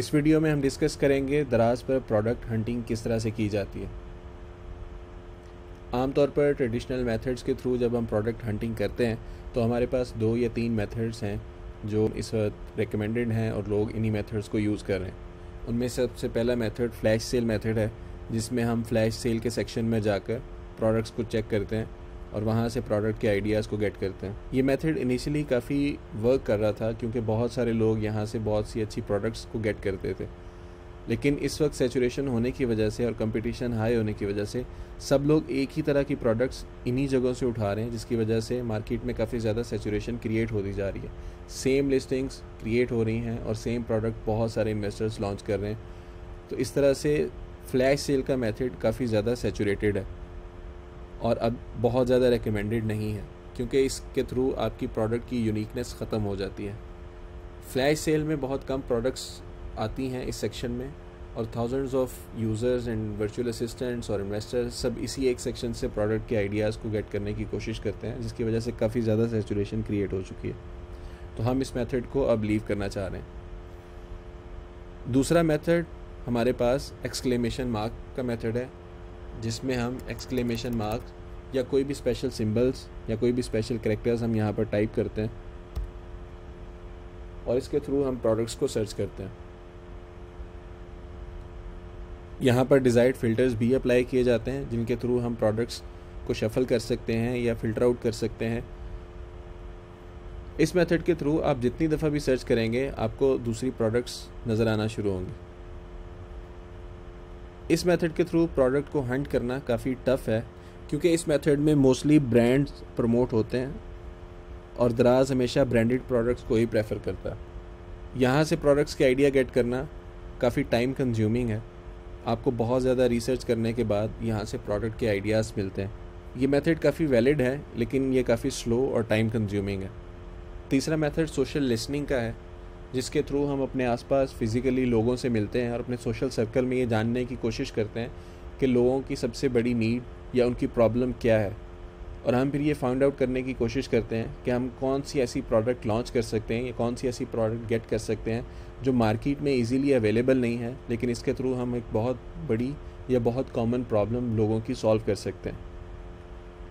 इस वीडियो में हम डिस्कस करेंगे दराज पर प्रोडक्ट हंटिंग किस तरह से की जाती है आमतौर पर ट्रेडिशनल मेथड्स के थ्रू जब हम प्रोडक्ट हंटिंग करते हैं तो हमारे पास दो या तीन मेथड्स हैं जो इस वक्त रिकमेंडेड हैं और लोग इन्हीं मेथड्स को यूज़ कर रहे हैं उनमें सबसे पहला मेथड फ्लैश सेल मेथड है जिसमें हम फ्लैश सेल के सेक्शन में जाकर प्रोडक्ट्स को चेक करते हैं और वहाँ से प्रोडक्ट के आइडियाज़ को गेट करते हैं ये मेथड इनिशियली काफ़ी वर्क कर रहा था क्योंकि बहुत सारे लोग यहाँ से बहुत सी अच्छी प्रोडक्ट्स को गेट करते थे लेकिन इस वक्त सेचुरेशन होने की वजह से और कंपटीशन हाई होने की वजह से सब लोग एक ही तरह की प्रोडक्ट्स इन्हीं जगहों से उठा रहे हैं जिसकी वजह से मार्केट में काफ़ी ज़्यादा सेचुरेशन क्रिएट होती जा रही है सेम लिस्टिंग्स क्रिएट हो रही हैं और सेम प्रोडक्ट बहुत सारे इन्वेस्टर्स लॉन्च कर रहे हैं तो इस तरह से फ्लैश सेल का मेथड काफ़ी ज़्यादा सेचूरेटेड है और अब बहुत ज़्यादा रिकमेंडेड नहीं है क्योंकि इसके थ्रू आपकी प्रोडक्ट की यूनिकनेस ख़त्म हो जाती है फ्लैश सेल में बहुत कम प्रोडक्ट्स आती हैं इस सेक्शन में और thousands of users and virtual assistants और इन्वेस्टर्स सब इसी एक सेक्शन से प्रोडक्ट के आइडियाज़ को गेट करने की कोशिश करते हैं जिसकी वजह से काफ़ी ज़्यादा सेचुरेशन क्रिएट हो चुकी है तो हम इस मेथड को अब लीव करना चाह रहे हैं दूसरा मेथड हमारे पास एक्सक्लेमेशन मार्क का मेथड है जिसमें हम एक्सक्लेमेशन मार्क्स या कोई भी स्पेशल सिंबल्स या कोई भी स्पेशल करेक्टर्स हम यहाँ पर टाइप करते हैं और इसके थ्रू हम प्रोडक्ट्स को सर्च करते हैं यहाँ पर डिज़ायर्ड फ़िल्टर्स भी अप्लाई किए जाते हैं जिनके थ्रू हम प्रोडक्ट्स को शफल कर सकते हैं या फ़िल्टर आउट कर सकते हैं इस मेथड के थ्रू आप जितनी दफ़ा भी सर्च करेंगे आपको दूसरी प्रोडक्ट्स नज़र आना शुरू होंगी इस मेथड के थ्रू प्रोडक्ट को हंट करना काफ़ी टफ है क्योंकि इस मेथड में मोस्टली ब्रांड्स प्रमोट होते हैं और दराज हमेशा ब्रांडेड प्रोडक्ट्स को ही प्रेफर करता है यहाँ से प्रोडक्ट्स के आइडिया गेट करना काफ़ी टाइम कंज्यूमिंग है आपको बहुत ज़्यादा रिसर्च करने के बाद यहाँ से प्रोडक्ट के आइडियाज़ मिलते हैं ये मेथड काफ़ी वैलिड है लेकिन ये काफ़ी स्लो और टाइम कंज्यूमिंग है तीसरा मेथड सोशल लिसनिंग का है जिसके थ्रू हम अपने आसपास फिज़िकली लोगों से मिलते हैं और अपने सोशल सर्कल में ये जानने की कोशिश करते हैं कि लोगों की सबसे बड़ी नीड या उनकी प्रॉब्लम क्या है और हम फिर ये फाइंड आउट करने की कोशिश करते हैं कि हम कौन सी ऐसी प्रोडक्ट लॉन्च कर सकते हैं या कौन सी ऐसी प्रोडक्ट गेट कर सकते हैं जो मार्केट में इजीली अवेलेबल नहीं है लेकिन इसके थ्रू हम एक बहुत बड़ी या बहुत कॉमन प्रॉब्लम लोगों की सॉल्व कर सकते हैं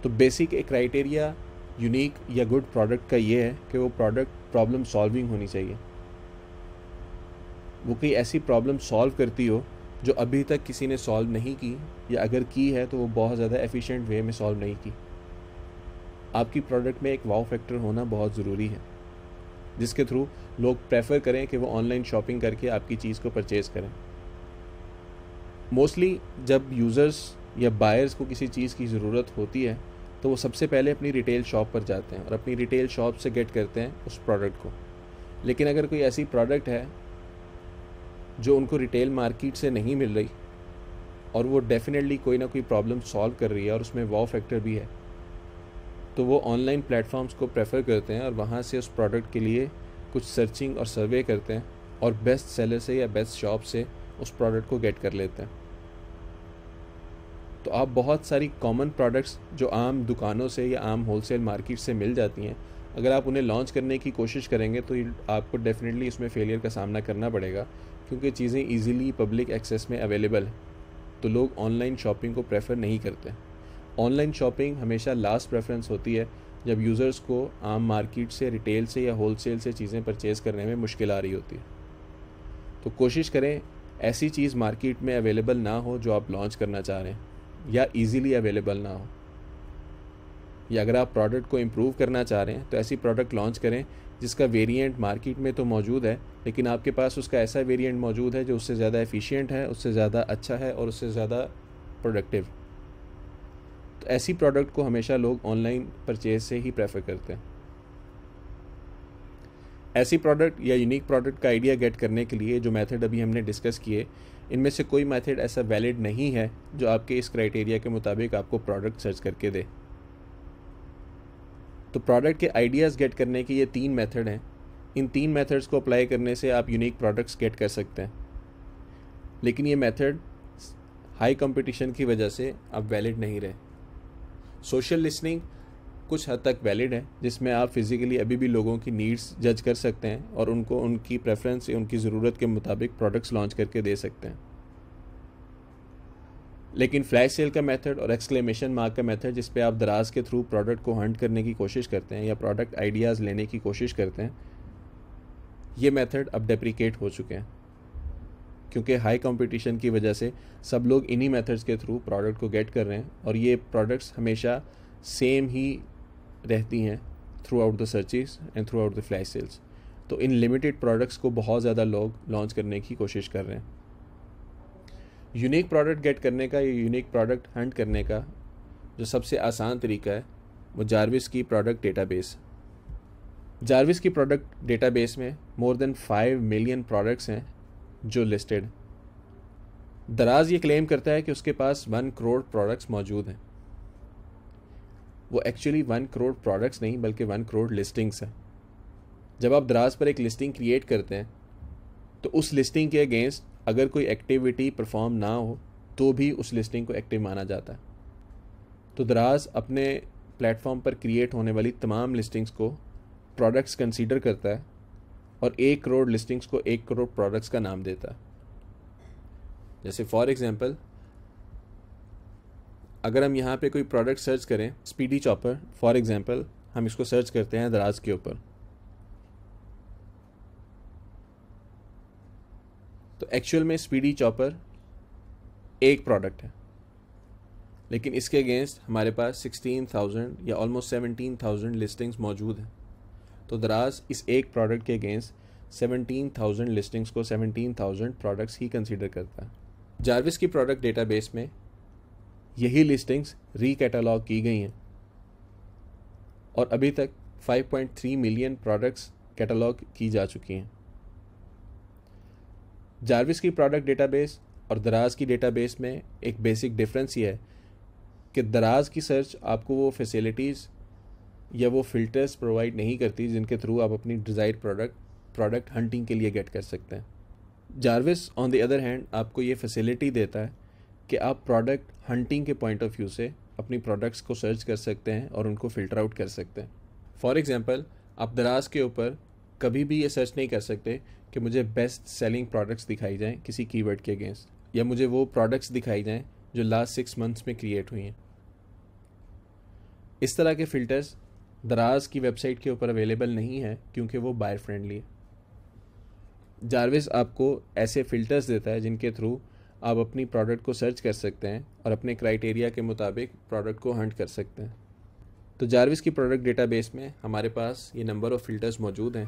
तो बेसिक एक क्राइटेरिया यूनिक या गुड प्रोडक्ट का ये है कि वो प्रोडक्ट प्रॉब्लम सॉल्विंग होनी चाहिए वो कोई ऐसी प्रॉब्लम सॉल्व करती हो जो अभी तक किसी ने सॉल्व नहीं की या अगर की है तो वो बहुत ज़्यादा एफिशिएंट वे में सॉल्व नहीं की आपकी प्रोडक्ट में एक वाव फैक्टर होना बहुत ज़रूरी है जिसके थ्रू लोग प्रेफर करें कि वो ऑनलाइन शॉपिंग करके आपकी चीज़ को परचेज़ करें मोस्टली जब यूज़र्स या बायर्स को किसी चीज़ की ज़रूरत होती है तो वो सबसे पहले अपनी रिटेल शॉप पर जाते हैं और अपनी रिटेल शॉप से गेट करते हैं उस प्रोडक्ट को लेकिन अगर कोई ऐसी प्रोडक्ट है जो उनको रिटेल मार्केट से नहीं मिल रही और वो डेफिनेटली कोई ना कोई प्रॉब्लम सॉल्व कर रही है और उसमें वॉ फैक्टर भी है तो वो ऑनलाइन प्लेटफॉर्म्स को प्रेफर करते हैं और वहाँ से उस प्रोडक्ट के लिए कुछ सर्चिंग और सर्वे करते हैं और बेस्ट सेलर से या बेस्ट शॉप से उस प्रोडक्ट को गेट कर लेते हैं तो आप बहुत सारी कॉमन प्रोडक्ट्स जो आम दुकानों से या आम होलसेल मार्केट से मिल जाती हैं अगर आप उन्हें लॉन्च करने की कोशिश करेंगे तो आपको डेफिनेटली इसमें फेलियर का सामना करना पड़ेगा क्योंकि चीज़ें ईजीली पब्लिक एक्सेस में अवेलेबल है तो लोग ऑनलाइन शॉपिंग को प्रेफर नहीं करते ऑनलाइन शॉपिंग हमेशा लास्ट प्रेफरेंस होती है जब यूज़र्स को आम मार्केट से रिटेल से या होलसेल से चीज़ें परचेज़ करने में मुश्किल आ रही होती है तो कोशिश करें ऐसी चीज़ मार्केट में अवेलेबल ना हो जो आप लॉन्च करना चाह रहे हैं या इजीली अवेलेबल ना हो या अगर आप प्रोडक्ट को इम्प्रूव करना चाह रहे हैं तो ऐसी प्रोडक्ट लॉन्च करें जिसका वेरिएंट मार्केट में तो मौजूद है लेकिन आपके पास उसका ऐसा वेरिएंट मौजूद है जो उससे ज़्यादा एफिशिएंट है उससे ज़्यादा अच्छा है और उससे ज़्यादा प्रोडक्टिव तो ऐसी प्रोडक्ट को हमेशा लोग ऑनलाइन परचेज से ही प्रेफर करते हैं ऐसी प्रोडक्ट या यूनिक प्रोडक्ट का आइडिया गेट करने के लिए जो मेथड अभी हमने डिस्कस किए इनमें से कोई मेथड ऐसा वैलिड नहीं है जो आपके इस क्राइटेरिया के मुताबिक आपको प्रोडक्ट सर्च करके दे तो प्रोडक्ट के आइडियाज़ गेट करने के ये तीन मेथड हैं इन तीन मेथड्स को अप्लाई करने से आप यूनिक प्रोडक्ट्स गेट कर सकते हैं लेकिन ये मेथड हाई कंपटीशन की वजह से अब वैलिड नहीं रहे सोशल लिसनिंग कुछ हद तक वैलिड है जिसमें आप फिज़िकली अभी भी लोगों की नीड्स जज कर सकते हैं और उनको उनकी प्रेफरेंस या उनकी ज़रूरत के मुताबिक प्रोडक्ट्स लॉन्च करके दे सकते हैं लेकिन फ्लैश सेल का मेथड और एक्सक्लेमेशन मार्क का मेथड जिस पे आप दराज के थ्रू प्रोडक्ट को हंट करने की कोशिश करते हैं या प्रोडक्ट आइडियाज़ लेने की कोशिश करते हैं ये मेथड अब डेप्रिकेट हो चुके हैं क्योंकि हाई कंपटीशन की वजह से सब लोग इन्हीं मेथड्स के थ्रू प्रोडक्ट को गेट कर रहे हैं और ये प्रोडक्ट्स हमेशा सेम ही रहती हैं throughout the searches and throughout the flash sales तो इन लिमिटेड प्रोडक्ट्स को बहुत ज़्यादा लोग लॉन्च करने की कोशिश कर रहे हैं यूनिक प्रोडक्ट गेट करने का या यूनिक प्रोडक्ट हंट करने का जो सबसे आसान तरीका है वो जारविस की प्रोडक्ट डेटाबेस जारविस की प्रोडक्ट डेटाबेस में more than five million products हैं जो लिस्टेड दराज ये क्लेम करता है कि उसके पास वन करोड़ प्रोडक्ट्स मौजूद हैं वो एक्चुअली वन करोड़ प्रोडक्ट्स नहीं बल्कि वन करोड़ लिस्टिंग्स हैं जब आप दराज पर एक लिस्टिंग क्रिएट करते हैं तो उस लिस्टिंग के अगेंस्ट अगर कोई एक्टिविटी परफॉर्म ना हो तो भी उस लिस्टिंग को एक्टिव माना जाता है तो दराज अपने प्लेटफॉर्म पर क्रिएट होने वाली तमाम लिस्टिंग्स को प्रोडक्ट्स कंसीडर करता है और एक करोड़ लिस्टिंग्स को एक करोड़ प्रोडक्ट्स का नाम देता है जैसे फॉर एग्ज़ाम्पल अगर हम यहाँ पे कोई प्रोडक्ट सर्च करें स्पीडी चॉपर फॉर एग्ज़ाम्पल हम इसको सर्च करते हैं दराज के ऊपर एक्चुअल में स्पीडी चॉपर एक प्रोडक्ट है लेकिन इसके अगेंस्ट हमारे पास 16,000 या ऑलमोस्ट 17,000 लिस्टिंग्स मौजूद हैं तो दराज इस एक प्रोडक्ट के अगेंस्ट 17,000 लिस्टिंग्स को 17,000 प्रोडक्ट्स ही कंसीडर करता है जारविस की प्रोडक्ट डेटाबेस में यही लिस्टिंग्स री कैटालॉग की गई हैं और अभी तक 5.3 मिलियन प्रोडक्ट्स कैटलॉग की जा चुकी हैं जारविस की प्रोडक्ट डेटाबेस और दराज की डेटाबेस में एक बेसिक डिफरेंस ये है कि दराज की सर्च आपको वो फैसिलिटीज़ या वो फ़िल्टर्स प्रोवाइड नहीं करती जिनके थ्रू आप अपनी डिज़ायर प्रोडक्ट प्रोडक्ट हंटिंग के लिए गेट कर सकते हैं Jarvis on the other hand आपको ये फैसिलिटी देता है कि आप प्रोडक्ट हंटिंग के पॉइंट ऑफ व्यू से अपनी प्रोडक्ट्स को सर्च कर सकते हैं और उनको फ़िल्टर आउट कर सकते हैं फॉर एग्ज़ाम्पल आप दराज के ऊपर कभी भी ये सर्च नहीं कर सकते कि मुझे बेस्ट सेलिंग प्रोडक्ट्स दिखाई जाएँ किसी कीवर्ड के अगेंस्ट या मुझे वो प्रोडक्ट्स दिखाई जाएँ जो लास्ट सिक्स मंथ्स में क्रिएट हुई हैं इस तरह के फ़िल्टर्स दराज की वेबसाइट के ऊपर अवेलेबल नहीं है क्योंकि वो बायर फ्रेंडली है जारविस आपको ऐसे फ़िल्टर्स देता है जिनके थ्रू आप अपनी प्रोडक्ट को सर्च कर सकते हैं और अपने क्राइटेरिया के मुताबिक प्रोडक्ट को हंट कर सकते हैं तो जारविस की प्रोडक्ट डेटाबेस में हमारे पास ये नंबर ऑफ़ फ़िल्टर्स मौजूद हैं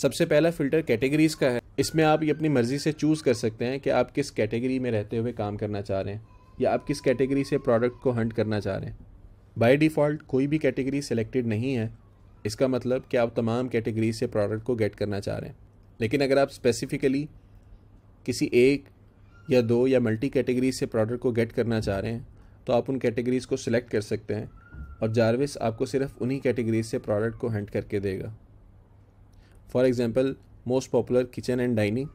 सबसे पहला फ़िल्टर कैटेगरीज़ का है इसमें आप ये अपनी मर्ज़ी से चूज़ कर सकते हैं कि आप किस कैटेगरी में रहते हुए काम करना चाह रहे हैं या आप किस कैटेगरी से प्रोडक्ट को हंट करना चाह रहे हैं बाय डिफ़ॉल्ट कोई भी कैटेगरी सिलेक्टेड नहीं है इसका मतलब कि आप तमाम कैटेगरी से प्रोडक्ट को गेट करना चाह रहे हैं लेकिन अगर आप स्पेसिफ़िकली किसी एक या दो या मल्टी कैटेगरी से प्रोडक्ट को गेट करना चाह रहे हैं तो आप उन कैटेगरीज़ को सिलेक्ट कर सकते हैं और जारविस आपको सिर्फ उन्हीं कैटेगरीज से प्रोडक्ट को हंट करके देगा for example most popular kitchen and dining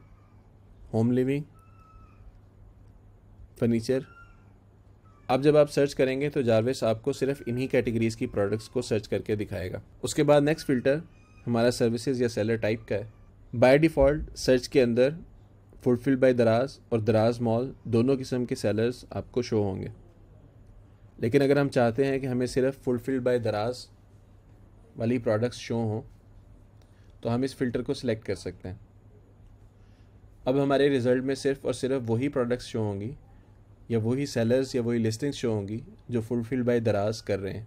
home living furniture अब जब आप सर्च करेंगे तो जारवेस आपको सिर्फ इन्हीं कैटेगरीज की प्रोडक्ट्स को सर्च करके दिखाएगा उसके बाद नेक्स्ट फिल्टर हमारा सर्विसेज या सेलर टाइप का है बाय डिफ़ॉल्ट सर्च के अंदर फुलफिल बाय दराज और दराज मॉल दोनों किस्म के सेलर्स आपको शो होंगे लेकिन अगर हम चाहते हैं कि हमें सिर्फ फुलफिल बाय दराज वाली प्रोडक्ट्स शो हों तो हम इस फ़िल्टर को सिलेक्ट कर सकते हैं अब हमारे रिज़ल्ट में सिर्फ और सिर्फ वही प्रोडक्ट्स शो होंगी या वही सेलर्स या वही लिस्टिंग्स शो होंगी जो फुलफिल बाय दराज कर रहे हैं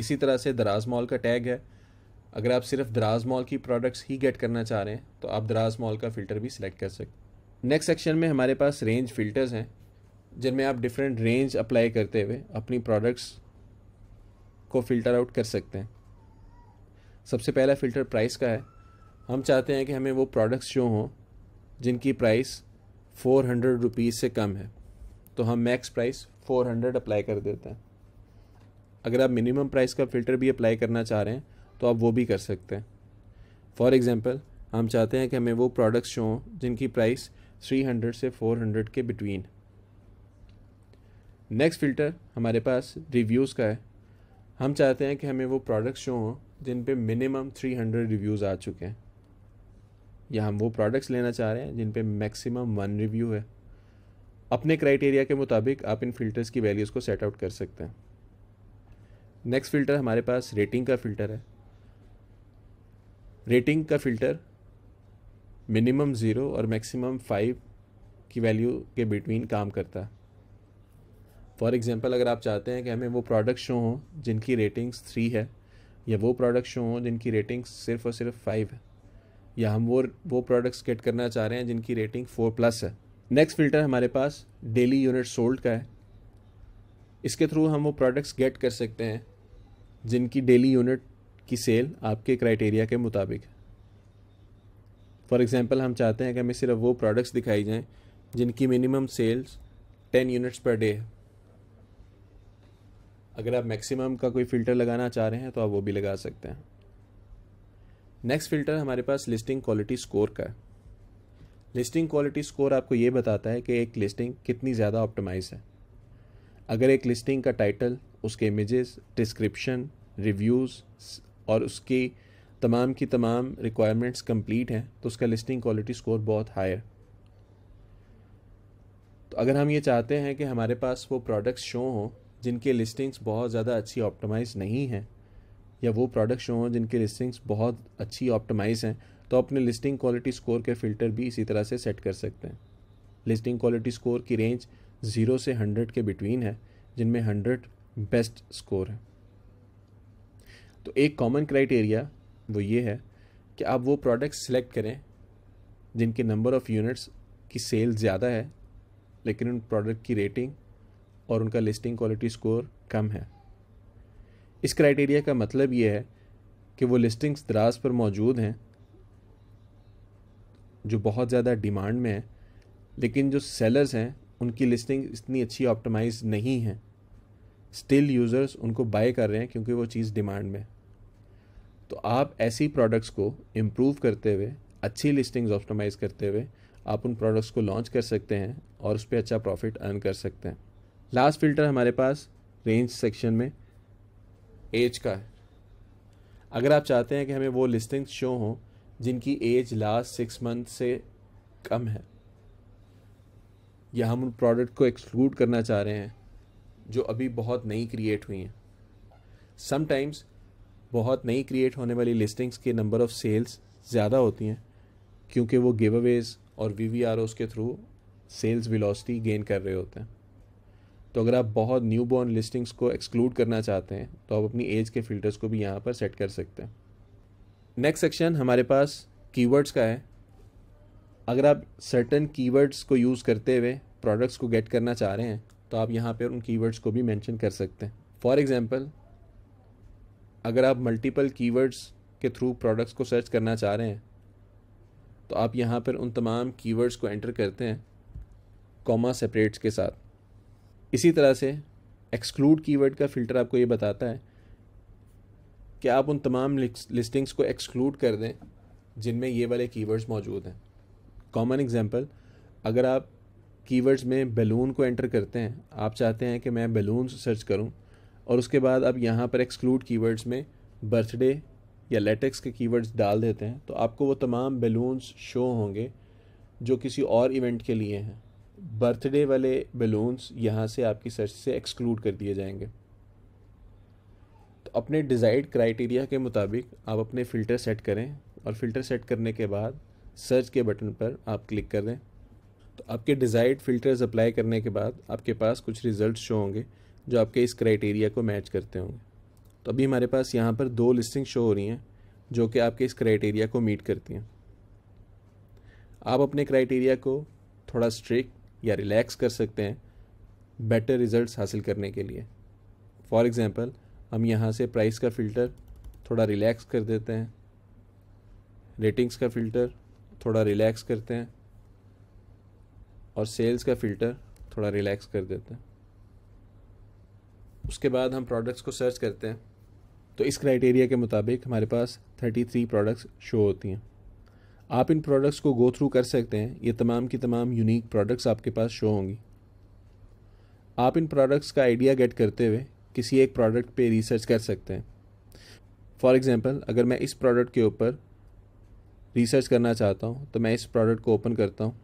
इसी तरह से दराज मॉल का टैग है अगर आप सिर्फ दराज मॉल की प्रोडक्ट्स ही गेट करना चाह रहे हैं तो आप दराज मॉल का फ़िल्टर भी सिलेक्ट कर सकते नेक्स्ट सेक्शन में हमारे पास रेंज फ़िल्टर्स हैं जिनमें आप डिफरेंट रेंज अप्लाई करते हुए अपनी प्रोडक्ट्स को फ़िल्टर आउट कर सकते हैं सबसे पहला फ़िल्टर प्राइस का है हम चाहते हैं कि हमें वो प्रोडक्ट्स शो हों जिनकी प्राइस फ़ोर हंड्रेड रुपीज़ से कम है तो हम max price four hundred apply कर देते हैं अगर आप मिनिमम प्राइस का फ़िल्टर भी अप्लाई करना चाह रहे हैं तो आप वो भी कर सकते हैं फॉर एग्ज़ाम्पल हम चाहते हैं कि हमें वो प्रोडक्ट्स हों जिनकी प्राइस 300 से 400 के बिटवीन नेक्स्ट फ़िल्टर हमारे पास रिव्यूज़ का है हम चाहते हैं कि हमें वो प्रोडक्ट्स शो हों जिन पे मिनिमम 300 रिव्यूज़ आ चुके हैं या हम वो प्रोडक्ट्स लेना चाह रहे हैं जिन पे मैक्सिमम वन रिव्यू है अपने क्राइटेरिया के मुताबिक आप इन फ़िल्टर्स की वैल्यूज़ को सेट आउट कर सकते हैं नेक्स्ट फ़िल्टर हमारे पास रेटिंग का फ़िल्टर है रेटिंग का फ़िल्टर मिनिमम ज़ीरो और मैक्सिमम फाइव की वैल्यू के बिटवीन काम करता है फॉर एग्ज़ाम्पल अगर आप चाहते हैं कि हमें वो प्रोडक्ट शो हों जिनकी रेटिंग्स थ्री है या वो प्रोडक्ट्स हों जिनकी रेटिंग सिर्फ और सिर्फ फाइव है या हम वो वो प्रोडक्ट्स गेट करना चाह रहे हैं जिनकी रेटिंग फोर प्लस है नेक्स्ट फिल्टर हमारे पास डेली यूनिट सोल्ड का है इसके थ्रू हम वो प्रोडक्ट्स गेट कर सकते हैं जिनकी डेली यूनिट की सेल आपके क्राइटेरिया के मुताबिक है फॉर एग्ज़ाम्पल हम चाहते हैं कि हमें सिर्फ वो प्रोडक्ट्स दिखाई जाएँ जिनकी minimum sales ten units per day है अगर आप मैक्सिमम का कोई फ़िल्टर लगाना चाह रहे हैं तो आप वो भी लगा सकते हैं नेक्स्ट फ़िल्टर हमारे पास लिस्टिंग क्वालिटी स्कोर का है लिस्टिंग क्वालिटी स्कोर आपको ये बताता है कि एक लिस्टिंग कितनी ज़्यादा ऑप्टिमाइज है अगर एक लिस्टिंग का टाइटल उसके इमेजेस डिस्क्रिप्शन रिव्यूज़ और उसकी तमाम की तमाम रिक्वायरमेंट्स कंप्लीट हैं तो उसका लिस्टिंग क्वालिटी स्कोर बहुत हाई है तो अगर हम ये चाहते हैं कि हमारे पास वो प्रोडक्ट्स शो हों जिनके लिस्टिंग्स बहुत ज़्यादा अच्छी ऑप्टिमाइज नहीं हैं या वो प्रोडक्ट शो हों जिनके लिस्टिंग्स बहुत अच्छी ऑप्टिमाइज हैं तो अपने लिस्टिंग क्वालिटी स्कोर के फ़िल्टर भी इसी तरह से सेट कर सकते हैं लिस्टिंग क्वालिटी स्कोर की रेंज ज़ीरो से हंड्रेड के बिटवीन है जिनमें हंड्रेड बेस्ट स्कोर है तो एक कॉमन क्राइटेरिया वो ये है कि आप वो प्रोडक्ट सिलेक्ट करें जिनके नंबर ऑफ़ यूनिट्स की सेल ज़्यादा है लेकिन उन प्रोडक्ट की रेटिंग और उनका लिस्टिंग क्वालिटी स्कोर कम है इस क्राइटेरिया का मतलब ये है कि वो लिस्टिंग्स दराज पर मौजूद हैं जो बहुत ज़्यादा डिमांड में है लेकिन जो सेलर्स हैं उनकी लिस्टिंग इतनी अच्छी ऑप्टिमाइज नहीं है स्टिल यूज़र्स उनको बाय कर रहे हैं क्योंकि वो चीज़ डिमांड में तो आप ऐसी प्रोडक्ट्स को इम्प्रूव करते हुए अच्छी लिस्टिंग्स ऑप्टिमाइज़ करते हुए आप उन प्रोडक्ट्स को लॉन्च कर सकते हैं और उस पर अच्छा प्रॉफिट अर्न कर सकते हैं लास्ट फिल्टर हमारे पास रेंज सेक्शन में एज का है अगर आप चाहते हैं कि हमें वो लिस्टिंग शो हों जिनकी एज लास्ट सिक्स मंथ से कम है या हम उन प्रोडक्ट को एक्सक्लूड करना चाह रहे हैं जो अभी बहुत नई क्रिएट हुई हैं समटाइम्स बहुत नई क्रिएट होने वाली लिस्टिंग्स के नंबर ऑफ़ सेल्स ज़्यादा होती हैं क्योंकि वो गिव अवेज और वी के थ्रू सेल्स विलोसिटी गेन कर रहे होते हैं तो अगर आप बहुत न्यू बॉर्न लिस्टिंग्स को एक्सक्लूड करना चाहते हैं तो आप अपनी एज के फिल्टर्स को भी यहाँ पर सेट कर सकते हैं नेक्स्ट सेक्शन हमारे पास कीवर्ड्स का है अगर आप सर्टन कीवर्ड्स को यूज़ करते हुए प्रोडक्ट्स को गेट करना चाह रहे हैं तो आप यहाँ पर उन कीवर्ड्स को भी मैंशन कर सकते हैं फॉर एग्ज़ाम्पल अगर आप मल्टीपल कीवर्ड्स के थ्रू प्रोडक्ट्स को सर्च करना चाह रहे हैं तो आप यहाँ पर उन तमाम कीवर्ड्स को एंटर करते हैं कॉमा सेपरेट्स के साथ इसी तरह से एक्सक्लूड कीवर्ड का फ़िल्टर आपको ये बताता है कि आप उन तमाम लिस्टिंग्स को एक्सक्लूड कर दें जिनमें ये वाले कीवर्ड्स मौजूद हैं कॉमन एग्जांपल अगर आप कीवर्ड्स में बैलून को एंटर करते हैं आप चाहते हैं कि मैं बैलून सर्च करूं और उसके बाद आप यहाँ पर एक्सक्लूड कीवर्ड्स में बर्थडे या लेटेक्स के कीवर्ड्स डाल देते हैं तो आपको वो तमाम बैलून्स शो होंगे जो किसी और इवेंट के लिए हैं बर्थडे वाले बलून्स यहाँ से आपकी सर्च से एक्सक्लूड कर दिए जाएंगे तो अपने डिज़ाइड क्राइटेरिया के मुताबिक आप अपने फ़िल्टर सेट करें और फ़िल्टर सेट करने के बाद सर्च के बटन पर आप क्लिक कर दें तो आपके डिज़ाइड फ़िल्टर्स अप्लाई करने के बाद आपके पास कुछ रिज़ल्ट शो होंगे जो आपके इस क्राइटेरिया को मैच करते होंगे तो अभी हमारे पास यहाँ पर दो लिस्टिंग शो हो रही हैं जो कि आपके इस क्राइटेरिया को मीट करती हैं आप अपने क्राइटेरिया को थोड़ा स्ट्रिक्ट या रिलैक्स कर सकते हैं बेटर रिज़ल्ट हासिल करने के लिए फॉर एग्ज़ाम्पल हम यहाँ से प्राइस का फ़िल्टर थोड़ा रिलैक्स कर देते हैं रेटिंग्स का फ़िल्टर थोड़ा रिलैक्स करते हैं और सेल्स का फ़िल्टर थोड़ा रिलैक्स कर देते हैं उसके बाद हम प्रोडक्ट्स को सर्च करते हैं तो इस क्राइटेरिया के मुताबिक हमारे पास 33 प्रोडक्ट्स शो होती हैं आप इन प्रोडक्ट्स को गो थ्रू कर सकते हैं ये तमाम की तमाम यूनिक प्रोडक्ट्स आपके पास शो होंगी आप इन प्रोडक्ट्स का आइडिया गेट करते हुए किसी एक प्रोडक्ट पे रिसर्च कर सकते हैं फॉर एग्ज़ाम्पल अगर मैं इस प्रोडक्ट के ऊपर रिसर्च करना चाहता हूँ तो मैं इस प्रोडक्ट को ओपन करता हूँ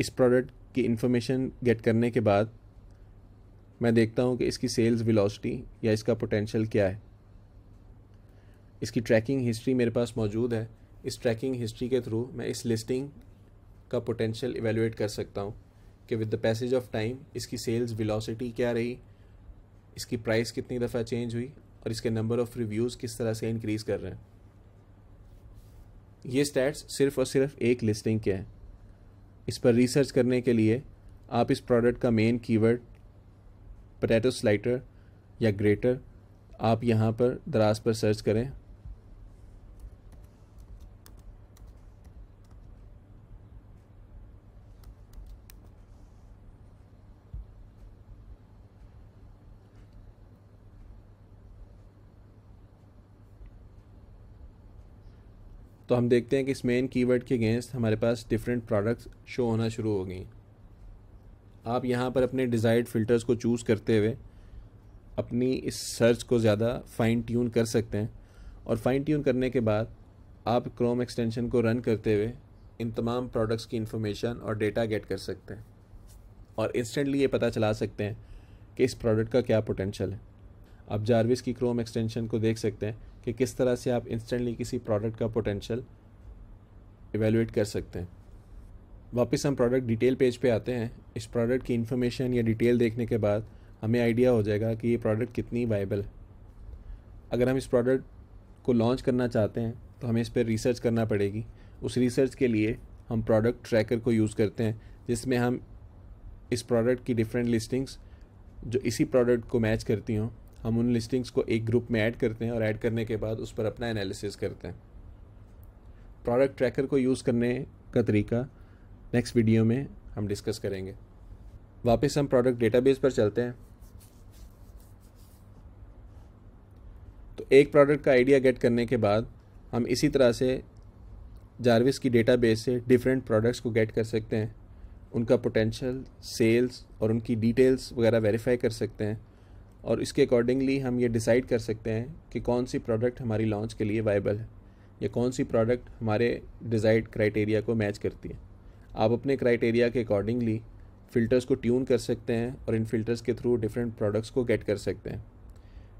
इस प्रोडक्ट की इन्फॉर्मेशन गेट करने के बाद मैं देखता हूँ कि इसकी सेल्स वेलोसिटी या इसका पोटेंशियल क्या है इसकी ट्रैकिंग हिस्ट्री मेरे पास मौजूद है इस ट्रैकिंग हिस्ट्री के थ्रू मैं इस लिस्टिंग का पोटेंशियल इवेलुएट कर सकता हूँ कि with the passage of time इसकी सेल्स विलोसिटी क्या रही इसकी प्राइस कितनी दफ़ा चेंज हुई और इसके नंबर ऑफ़ रिव्यूज़ किस तरह से इंक्रीज़ कर रहे हैं ये स्टैट्स सिर्फ और सिर्फ एक लिस्टिंग के हैं इस पर रिसर्च करने के लिए आप इस प्रोडक्ट का मेन कीवर्ड पटेटो स्लाइटर या ग्रेटर आप यहाँ पर दराज पर सर्च करें तो हम देखते हैं कि इस मेन कीवर्ड के अगेंस्ट हमारे पास डिफरेंट प्रोडक्ट्स शो होना शुरू हो गई आप यहाँ पर अपने डिज़ायर्ड फ़िल्टर्स को चूज़ करते हुए अपनी इस सर्च को ज़्यादा फ़ाइन ट्यून कर सकते हैं और फ़ाइन ट्यून करने के बाद आप क्रोम एक्सटेंशन को रन करते हुए इन तमाम प्रोडक्ट्स की इन्फॉर्मेशन और डेटा गेट कर सकते हैं और इंस्टेंटली ये पता चला सकते हैं कि इस प्रोडक्ट का क्या पोटेंशल है आप जारविस की क्रोम एक्सटेंशन को देख सकते हैं कि किस तरह से आप इंस्टेंटली किसी प्रोडक्ट का पोटेंशियल इवेलुएट कर सकते हैं वापस हम प्रोडक्ट डिटेल पेज पे आते हैं इस प्रोडक्ट की इन्फॉर्मेशन या डिटेल देखने के बाद हमें आइडिया हो जाएगा कि ये प्रोडक्ट कितनी वाइबल है अगर हम इस प्रोडक्ट को लॉन्च करना चाहते हैं तो हमें इस पर रिसर्च करना पड़ेगी उस रिसर्च के लिए हम प्रोडक्ट ट्रैकर को यूज़ करते हैं जिसमें हम इस प्रोडक्ट की डिफरेंट लिस्टिंग्स जो इसी प्रोडक्ट को मैच करती हों हम उन लिस्टिंग्स को एक ग्रुप में ऐड करते हैं और ऐड करने के बाद उस पर अपना एनालिसिस करते हैं प्रोडक्ट ट्रैकर को यूज़ करने का तरीका नेक्स्ट वीडियो में हम डिस्कस करेंगे वापस हम प्रोडक्ट डेटाबेस पर चलते हैं तो एक प्रोडक्ट का आइडिया गेट करने के बाद हम इसी तरह से जारविस की डेटाबेस से डिफरेंट प्रोडक्ट्स को गेट कर सकते हैं उनका पोटेंशियल सेल्स और उनकी डिटेल्स वगैरह वेरीफाई कर सकते हैं और इसके अकॉर्डिंगली हम ये डिसाइड कर सकते हैं कि कौन सी प्रोडक्ट हमारी लॉन्च के लिए वाइबल है या कौन सी प्रोडक्ट हमारे डिज़ाइड क्राइटेरिया को मैच करती है आप अपने क्राइटेरिया के अकॉर्डिंगली फ़िल्टर्स को ट्यून कर सकते हैं और इन फ़िल्टर्स के थ्रू डिफरेंट प्रोडक्ट्स को गेट कर सकते हैं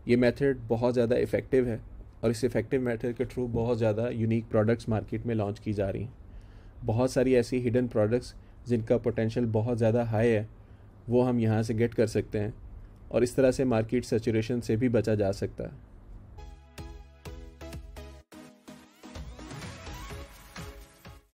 ये मेथड बहुत ज़्यादा इफ़ेक्टिव है और इस इफ़ेक्टिव मेथड के थ्रू बहुत ज़्यादा यूनिक प्रोडक्ट्स मार्केट में लॉन्च की जा रही हैं बहुत सारी ऐसी हिडन प्रोडक्ट्स जिनका पोटेंशियल बहुत ज़्यादा हाई है वो हम यहाँ से गेट कर सकते हैं और इस तरह से मार्केट सेचुरेशन से भी बचा जा सकता है